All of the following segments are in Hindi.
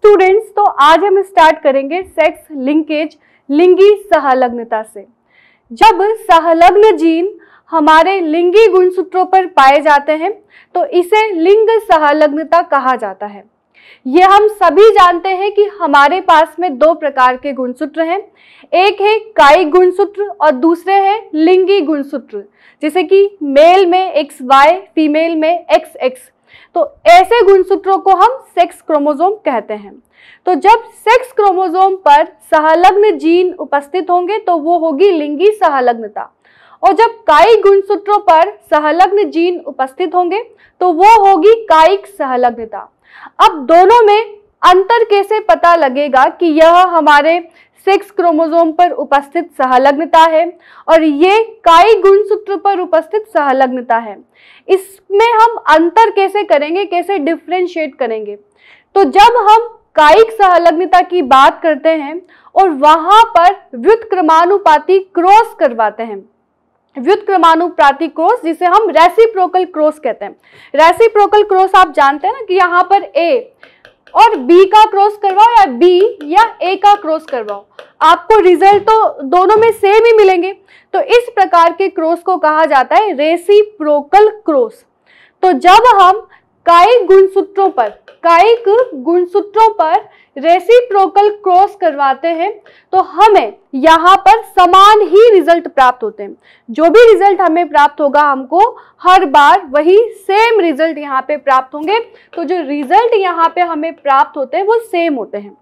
स्टूडेंट्स तो आज हम स्टार्ट करेंगे सेक्स लिंकेज लिंगी सहलग्नता से जब सहलग्न जीन हमारे लिंगी गुणसूत्रों पर पाए जाते हैं तो इसे लिंग सहलग्नता कहा जाता है यह हम सभी जानते हैं कि हमारे पास में दो प्रकार के गुणसूत्र हैं एक है कायिक गुणसूत्र और दूसरे है लिंगी गुणसूत्र जैसे कि मेल में एक्स वाई फीमेल में एक्स एक्स तो ऐसे गुणसूत्रों को हम सेक्स क्रोमोजोम कहते हैं तो जब सेक्स क्रोमोजोम पर सहलग्न जीन उपस्थित होंगे तो वो होगी लिंगी सहलग्नता और जब कायिक गुणसूत्रों पर सहलग्न जीन उपस्थित होंगे तो वो होगी कायिक सहलग्नता अब दोनों में अंतर कैसे पता लगेगा कि यह हमारे सेक्स क्रोमोसोम पर उपस्थित सहलग्नता है और ये काई गुणसूत्र पर उपस्थित सहलग्नता है इसमें हम अंतर कैसे करेंगे कैसे डिफ्रेंशिएट करेंगे तो जब हम कायिक सहलग्नता की बात करते हैं और वहाँ पर व्युत क्रमानुपाति क्रॉस करवाते हैं क्रमानुपाति क्रॉस जिसे हम रेसिप्रोकल क्रॉस कहते हैं रेसिप्रोकल क्रॉस आप जानते हैं ना कि यहाँ पर ए और बी का क्रॉस करवाओ या बी या ए का क्रॉस करवाओ आपको रिजल्ट तो दोनों में सेम ही मिलेंगे तो इस प्रकार के क्रॉस को कहा जाता है रेसिप्रोकल क्रॉस तो जब हम काय गुणसूत्रों पर कायिक गुणसूत्रों पर रेसिप्रोकल क्रॉस करवाते हैं तो हमें यहाँ पर समान ही रिजल्ट प्राप्त होते हैं जो भी रिजल्ट हमें प्राप्त होगा हमको हर बार वही सेम रिजल्ट यहाँ पे प्राप्त होंगे तो जो रिजल्ट यहाँ पे हमें प्राप्त होते हैं वो सेम होते हैं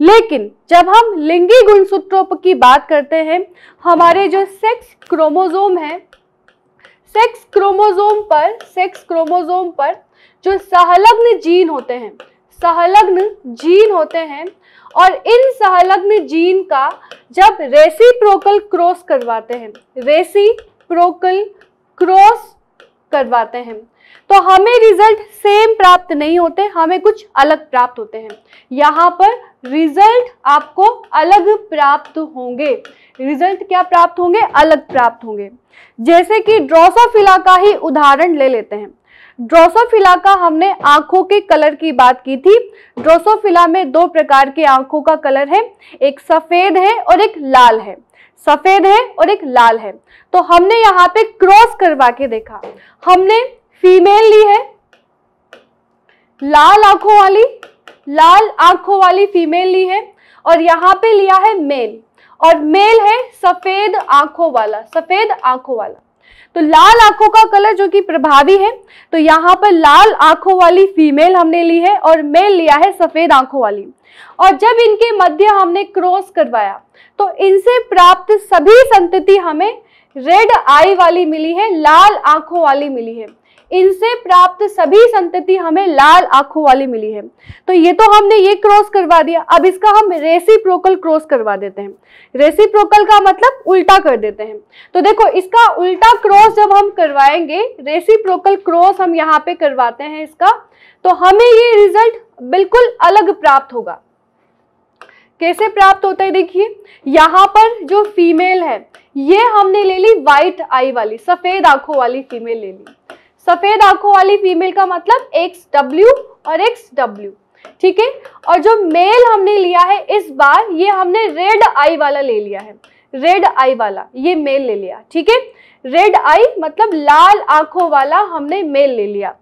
लेकिन जब हम लिंगी गुणसूत्रों की बात करते हैं हमारे जो सेक्स क्रोमोजोम है सेक्स क्रोमोजोम पर सेक्स क्रोमोजोम पर जो सहलग्न जीन होते हैं सहलग्न जीन होते हैं और इन सहलग्न जीन का जब रेसिप्रोकल क्रॉस करवाते हैं रेसिप्रोकल क्रॉस करवाते हैं तो हमें रिजल्ट सेम प्राप्त नहीं होते हमें कुछ अलग प्राप्त होते हैं यहाँ पर रिजल्ट आपको अलग प्राप्त होंगे रिजल्ट क्या प्राप्त होंगे अलग प्राप्त होंगे जैसे कि ड्रोसोफिला का ही उदाहरण ले लेते हैं ड्रोसोफिला का हमने आंखों के कलर की बात की थी ड्रोसोफिला में दो प्रकार के आंखों का कलर है एक सफेद है और एक लाल है सफेद है और एक लाल है तो हमने यहाँ पे क्रॉस करवा के देखा हमने फीमेल ली है लाल आंखों वाली लाल आंखों वाली फीमेल ली है और यहाँ पे लिया है मेल और मेल है सफेद आंखों वाला सफेद आंखों वाला तो लाल आंखों का कलर जो कि प्रभावी है तो यहाँ पर लाल आंखों वाली फीमेल हमने ली है और मेल लिया है सफेद आंखों वाली और जब इनके मध्य हमने क्रॉस करवाया तो इनसे प्राप्त सभी संतति हमें रेड आई वाली मिली है लाल आंखों वाली मिली है इनसे प्राप्त सभी संतति हमें लाल आंखों वाली मिली है तो ये तो हमने ये क्रॉस करवा दिया अब इसका हम प्रोकल क्रॉस करवा देते हैं रेसिप्रोकल का मतलब उल्टा कर देते हैं तो देखो इसका उल्टा क्रॉस जब हम करवाएंगे रेसिप्रोकल क्रॉस हम यहाँ पे करवाते हैं इसका तो हमें ये रिजल्ट बिल्कुल अलग प्राप्त होगा कैसे प्राप्त होता है देखिए यहाँ पर जो फीमेल है ये हमने ले ली व्हाइट आई वाली सफेद आंखों वाली फीमेल ले ली सफ़ेद आंखों वाली फीमेल का मतलब एक्स डब्ल्यू और एक्स डब्ल्यू ठीक है और जो मेल हमने लिया है इस बार ये हमने रेड आई वाला ले लिया है रेड आई वाला ये मेल ले लिया ठीक है रेड आई मतलब लाल आंखों वाला हमने मेल ले लिया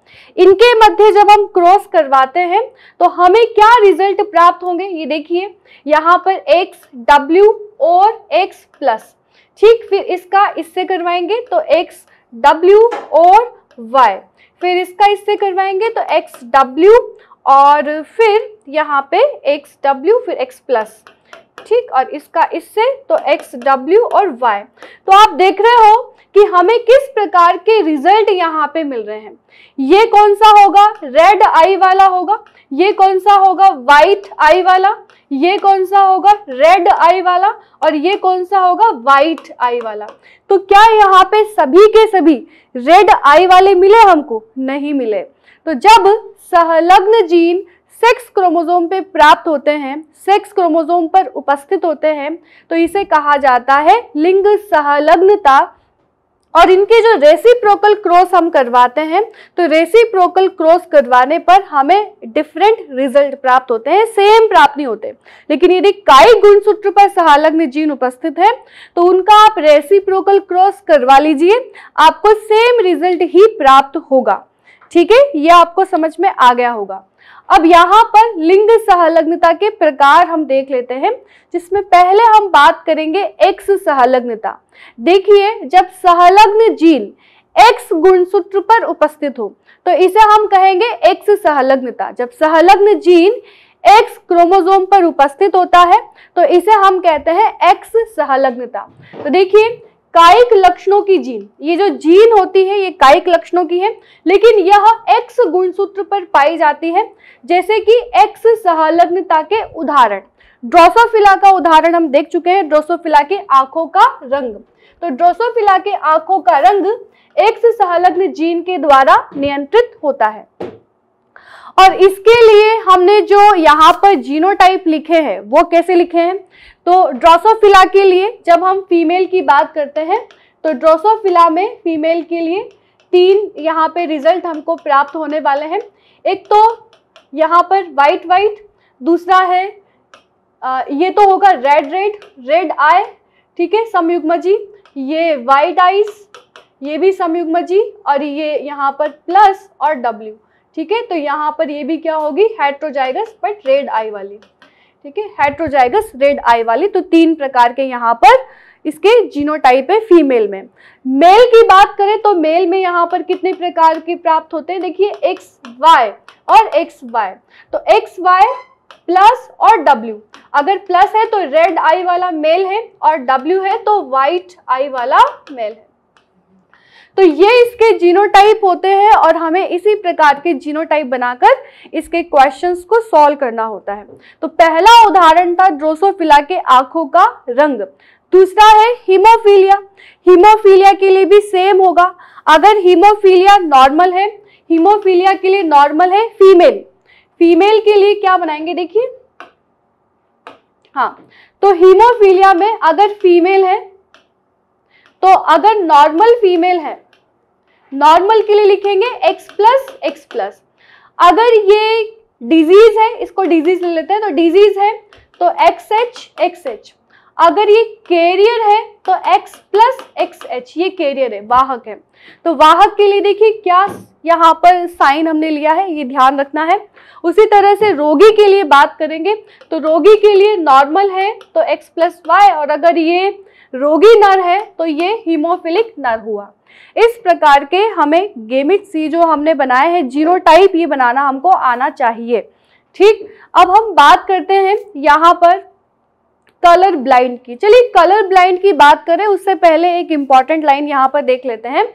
इनके मध्य जब हम क्रॉस करवाते हैं तो हमें क्या रिजल्ट प्राप्त होंगे ये देखिए यहाँ पर एक्स डब्ल्यू और एक्स प्लस ठीक फिर इसका इससे करवाएंगे तो एक्स डब्ल्यू और वाई फिर इसका इससे करवाएंगे तो एक्स डब्ल्यू और फिर यहाँ पे एक्स डब्ल्यू फिर एक्स प्लस ठीक और इसका इससे तो x w और y तो आप देख रहे हो कि हमें किस प्रकार के रिजल्ट यहाँ पे मिल रहे हैं ये कौन सा होगा रेड आई वाला होगा ये कौन सा होगा वाइट आई वाला ये कौन सा होगा रेड आई वाला और ये कौन सा होगा वाइट आई वाला तो क्या यहाँ पे सभी के सभी रेड आई वाले मिले हमको नहीं मिले तो जब सहलग्न जीन सेक्स क्रोमोजोम पे प्राप्त होते हैं सेक्स क्रोमोजोम पर उपस्थित होते हैं तो इसे कहा जाता है लिंग सहलग्नता और इनके जो रेसिप्रोकल क्रॉस हम करवाते हैं तो रेसिप्रोकल क्रॉस करवाने पर हमें डिफरेंट रिजल्ट प्राप्त होते हैं सेम प्राप्त नहीं होते लेकिन यदि काई गुणसूत्र पर सहालग्न जीन उपस्थित है तो उनका आप रेसिप्रोकल क्रॉस करवा लीजिए आपको सेम रिजल्ट ही प्राप्त होगा ठीक है ये आपको समझ में आ गया होगा अब यहाँ पर लिंग सहलग्नता के प्रकार हम देख लेते हैं जिसमें पहले हम बात करेंगे एक्स सहलग्नता देखिए जब सहलग्न जीन एक्स गुणसूत्र पर उपस्थित हो तो इसे हम कहेंगे एक्स सहलग्नता जब सहलग्न जीन एक्स क्रोमोजोम पर उपस्थित होता है तो इसे हम कहते हैं एक्स सहलग्नता तो देखिए कायिक लक्षणों की जीन ये जो जीन होती है ये कायिक लक्षणों की है लेकिन यह एक्स गुणसूत्र पर पाई जाती है जैसे कि एक्स सहलग्नता के उदाहरण ड्रोसोफिला का उदाहरण हम देख चुके हैं ड्रोसोफिला के आंखों का रंग तो ड्रोसोफिला के आंखों का रंग एक्स सहलग्न जीन के द्वारा नियंत्रित होता है और इसके लिए हमने जो यहाँ पर जीनोटाइप लिखे हैं वो कैसे लिखे हैं तो ड्रोसोफिला के लिए जब हम फीमेल की बात करते हैं तो ड्रोसोफिला में फीमेल के लिए तीन यहाँ पे रिजल्ट हमको प्राप्त होने वाले हैं एक तो यहाँ पर वाइट वाइट दूसरा है आ, ये तो होगा रेड रेड रेड आई ठीक है समयुग्म जी ये वाइट आइस ये भी समयुग्म जी और ये यहाँ पर प्लस और डब्ल्यू ठीक है तो यहाँ पर ये भी क्या होगी हेट्रोजाइगस बट रेड आई वाली ठीक है हेट्रोजाइगस रेड आई वाली तो तीन प्रकार के यहाँ पर इसके जीनोटाइप है फीमेल में मेल की बात करें तो मेल में यहाँ पर कितने प्रकार के प्राप्त होते हैं देखिए एक्स वाई और एक्स वाई तो एक्स वाई प्लस और डब्ल्यू अगर प्लस है तो रेड आई वाला मेल है और डब्ल्यू है तो वाइट आई वाला मेल है तो ये इसके जीनोटाइप होते हैं और हमें इसी प्रकार के जीनोटाइप बनाकर इसके क्वेश्चंस को सॉल्व करना होता है तो पहला उदाहरण था ड्रोसोफिला के आंखों का रंग दूसरा है हीमोफीलिया हीमोफीलिया के लिए भी सेम होगा अगर हीमोफीलिया नॉर्मल है हीमोफीलिया के लिए नॉर्मल है फीमेल फीमेल के लिए क्या बनाएंगे देखिए हाँ तो हीमोफीलिया में अगर फीमेल है तो अगर नॉर्मल फीमेल है नॉर्मल के लिए लिखेंगे x प्लस एक्स प्लस अगर ये डिजीज है इसको डिजीज ले लेते हैं तो डिजीज है तो एक्स एच एक्स एच अगर ये कैरियर है तो x प्लस एक्स एच ये कैरियर है वाहक है तो वाहक के लिए देखिए क्या यहाँ पर साइन हमने लिया है ये ध्यान रखना है उसी तरह से रोगी के लिए बात करेंगे तो रोगी के लिए नॉर्मल है तो x प्लस वाई और अगर ये रोगी नर है तो ये हीमोफिलिक नर हुआ इस प्रकार के हमें गेमिट सी जो हमने बनाए हैं जीरो टाइप ये बनाना हमको आना चाहिए ठीक अब हम बात करते हैं यहाँ पर कलर ब्लाइंड की चलिए कलर ब्लाइंड की बात करें उससे पहले एक इम्पॉर्टेंट लाइन यहाँ पर देख लेते हैं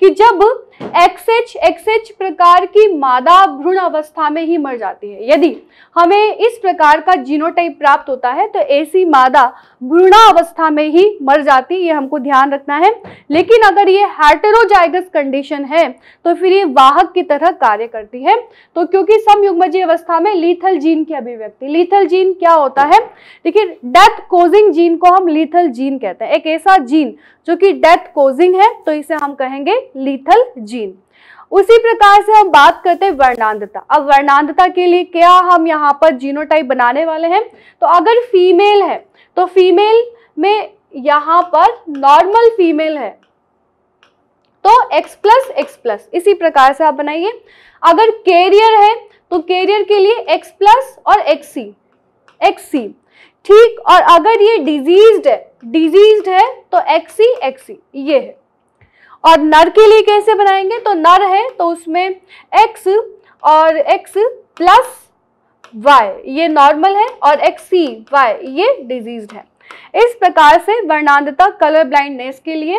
कि जब एक्सएच एक्सएच प्रकार की मादा भ्रूण अवस्था में ही मर जाती है यदि हमें इस प्रकार का जीनोटाइप प्राप्त होता है तो ऐसी मादा भ्रूणा अवस्था में ही मर जाती है ये हमको ध्यान रखना है लेकिन अगर ये हेटेरोजाइगस कंडीशन है तो फिर ये वाहक की तरह कार्य करती है तो क्योंकि समयुग्मजी अवस्था में लीथल जीन की अभिव्यक्ति लीथल जीन क्या होता है देखिए डेथ कोजिंग जीन को हम लीथल जीन कहते हैं एक ऐसा जीन जो कि डेथ कोजिंग है तो इसे हम कहेंगे लीथल जीन उसी प्रकार से हम बात करते हैं वर्णांधता अब वर्णांधता के लिए क्या हम यहाँ पर जीनोटाइप बनाने वाले हैं तो अगर फीमेल है तो फीमेल में यहाँ पर नॉर्मल फीमेल है तो एक्स प्लस एक्स प्लस इसी प्रकार से आप बनाइए अगर कैरियर है तो कैरियर के लिए एक्स प्लस और एक्स सी ठीक और अगर ये डिजीज्ड है डिजीज्ड है तो xc xc ये है और नर के लिए कैसे बनाएंगे तो नर है तो उसमें एक्स और एक्स प्लस वाई ये नॉर्मल है और एक्स सी वाई ये डिजीज है इस प्रकार से वर्णांधता कलर ब्लाइंडनेस के लिए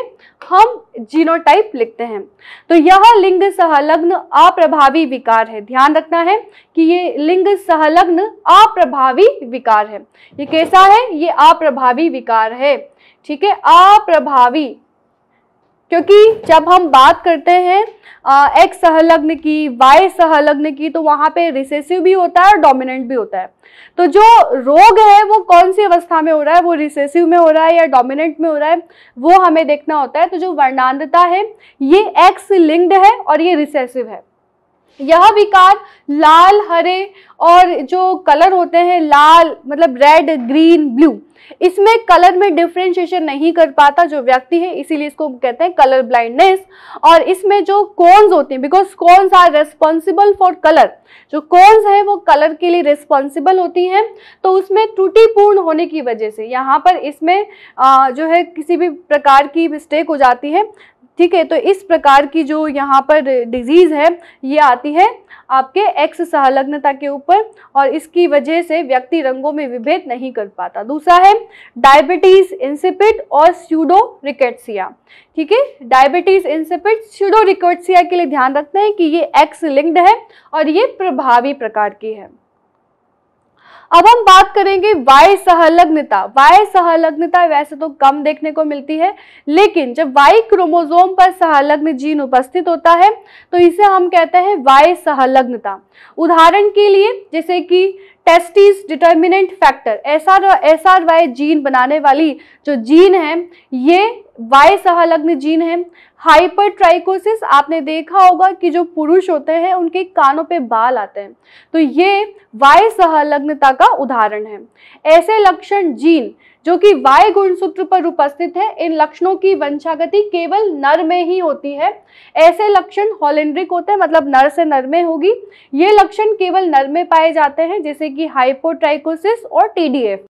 हम जीनोटाइप लिखते हैं तो यह लिंग सहलग्न अप्रभावी विकार है ध्यान रखना है कि ये लिंग सहलग्न अप्रभावी विकार है ये कैसा है ये अप्रभावी विकार है ठीक है अप्रभावी क्योंकि जब हम बात करते हैं एक्स सहलग्न की वाई सहलग्न की तो वहाँ पे रिसेसिव भी होता है और डोमिनेंट भी होता है तो जो रोग है वो कौन सी अवस्था में हो रहा है वो रिसेसिव में हो रहा है या डोमिनेंट में हो रहा है वो हमें देखना होता है तो जो वर्णांधता है ये एक्स लिंग्ड है और ये रिसेसिव है यह विकार लाल हरे और जो कलर होते हैं लाल मतलब रेड ग्रीन ब्लू इसमें कलर में डिफ्रेंशिएशन नहीं कर पाता जो व्यक्ति है इसीलिए इसको कहते हैं कलर ब्लाइंडनेस और इसमें जो कोन्स होते हैं because cones are responsible for colour जो कोन्स है वो कलर के लिए रेस्पॉन्सिबल होती हैं तो उसमें त्रुटिपूर्ण होने की वजह से यहाँ पर इसमें जो है किसी भी प्रकार की मिस्टेक हो जाती है ठीक है तो इस प्रकार की जो यहाँ पर डिजीज़ है ये आती है आपके एक्स सहलग्नता के ऊपर और इसकी वजह से व्यक्ति रंगों में विभेद नहीं कर पाता दूसरा है डायबिटीज इंसिपिट और स्यूडो रिकेटसिया ठीक है डायबिटीज इंसिपिट स्यूडो रिकेटसिया के लिए ध्यान रखते हैं कि ये एक्स लिंक्ड है और ये प्रभावी प्रकार की है अब हम बात करेंगे वाय सहलग्नता वाय सहलग्नता वैसे तो कम देखने को मिलती है लेकिन जब वाई क्रोमोजोम पर सहलग्न जीन उपस्थित होता है तो इसे हम कहते हैं वाय सहलग्नता उदाहरण के लिए जैसे कि testis determinant factor S R S R Y gene बनाने वाली जो जीन है ये वाई सहलग्न जीन है हाइपर ट्राइकोसिस आपने देखा होगा कि जो पुरुष होते हैं उनके कानों पे बाल आते हैं तो ये वाय सहलग्नता का उदाहरण है ऐसे लक्षण जीन जो कि वाय गुणसूत्र पर उपस्थित है इन लक्षणों की वंशागति केवल नर में ही होती है ऐसे लक्षण हॉलेंड्रिक होते हैं मतलब नर से नर में होगी ये लक्षण केवल नर में पाए जाते हैं जैसे कि हाइपोट्राइकोसिस और टीडीएफ